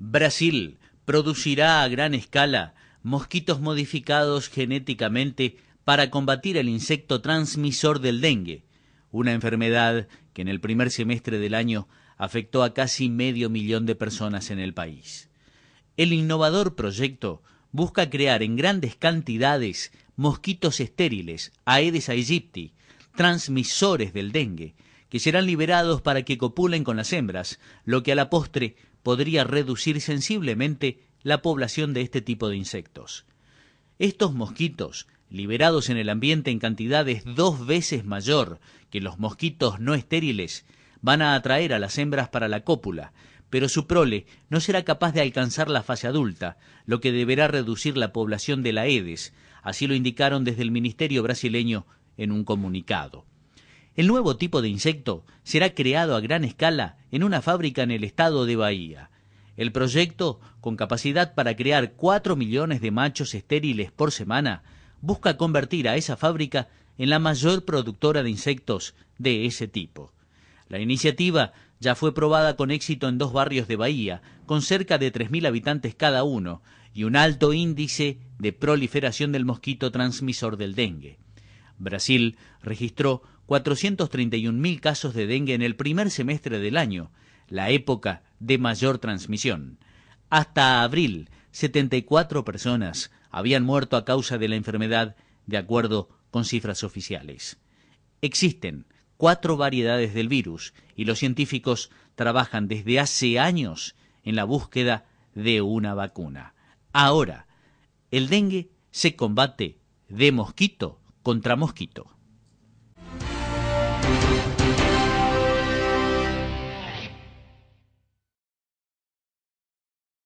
Brasil producirá a gran escala mosquitos modificados genéticamente para combatir el insecto transmisor del dengue, una enfermedad que en el primer semestre del año afectó a casi medio millón de personas en el país. El innovador proyecto busca crear en grandes cantidades mosquitos estériles, Aedes aegypti, transmisores del dengue, que serán liberados para que copulen con las hembras, lo que a la postre podría reducir sensiblemente la población de este tipo de insectos. Estos mosquitos, liberados en el ambiente en cantidades dos veces mayor que los mosquitos no estériles, van a atraer a las hembras para la cópula, pero su prole no será capaz de alcanzar la fase adulta, lo que deberá reducir la población de la EDES, así lo indicaron desde el Ministerio brasileño en un comunicado. El nuevo tipo de insecto será creado a gran escala en una fábrica en el estado de Bahía. El proyecto, con capacidad para crear 4 millones de machos estériles por semana, busca convertir a esa fábrica en la mayor productora de insectos de ese tipo. La iniciativa ya fue probada con éxito en dos barrios de Bahía, con cerca de 3.000 habitantes cada uno, y un alto índice de proliferación del mosquito transmisor del dengue. Brasil registró 431.000 casos de dengue en el primer semestre del año, la época de mayor transmisión. Hasta abril, 74 personas habían muerto a causa de la enfermedad, de acuerdo con cifras oficiales. Existen cuatro variedades del virus y los científicos trabajan desde hace años en la búsqueda de una vacuna. Ahora, el dengue se combate de mosquito contra mosquito.